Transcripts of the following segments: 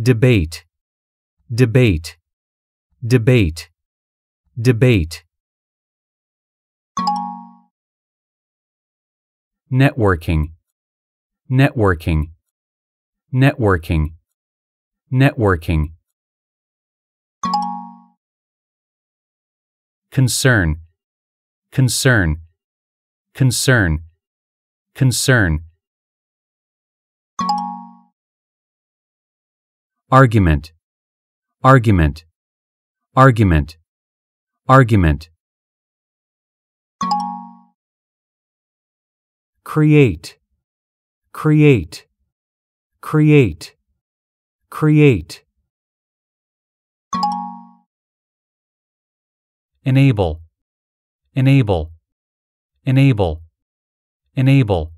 debate, debate, debate, debate. Networking, networking, networking, networking. Concern, concern, concern, concern argument, argument, argument, argument. Create, create, create, create. Enable, enable, enable, enable.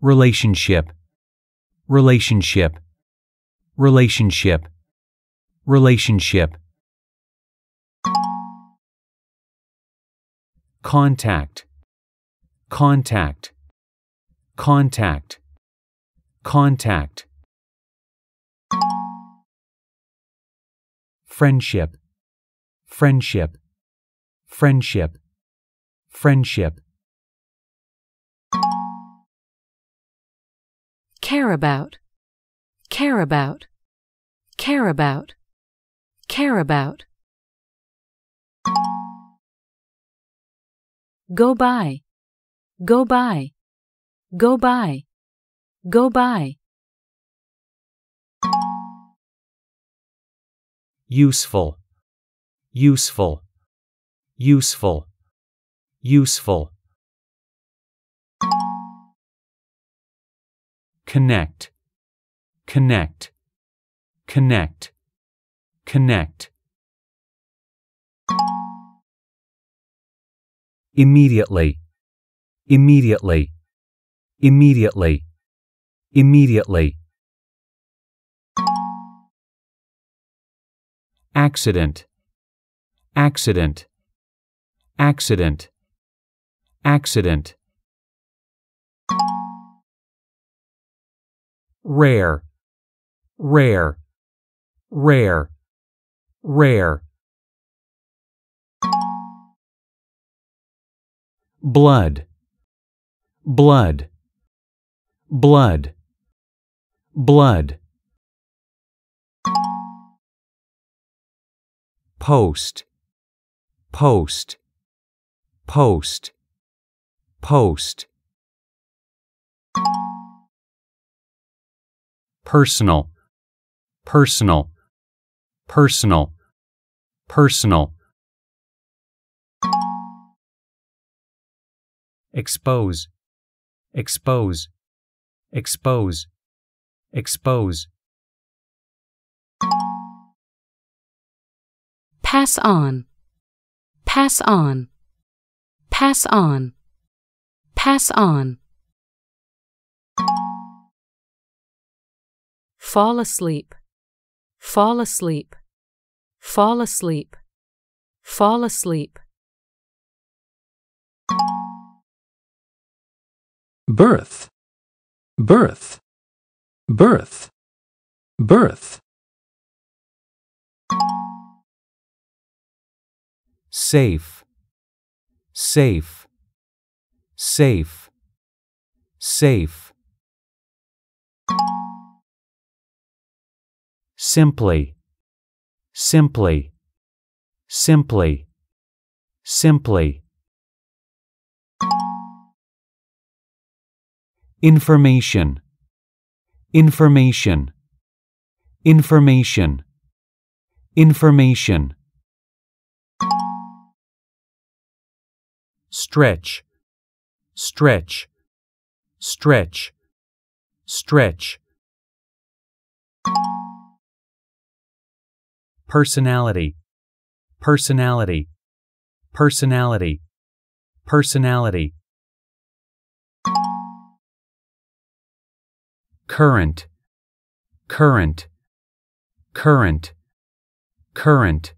relationship, relationship, relationship, relationship. Contact, contact, contact, contact. Friendship, friendship, friendship, friendship. care about, care about, care about, care about. Go by, go by, go by, go by. Useful, useful, useful, useful. connect, connect, connect, connect. Immediately, immediately, immediately, immediately. Accident, accident, accident, accident. rare, rare, rare, rare. Blood, blood, blood, blood. Post, post, post, post. personal, personal, personal, personal. Expose, expose, expose, expose. Pass on, pass on, pass on, pass on. Fall asleep. Fall asleep. Fall asleep. Fall asleep. Birth. Birth. Birth. Birth. Safe. Safe. Safe. Safe simply, simply, simply, simply. Information, information, information, information. Stretch, stretch, stretch, stretch. personality, personality, personality, personality. Current, current, current, current.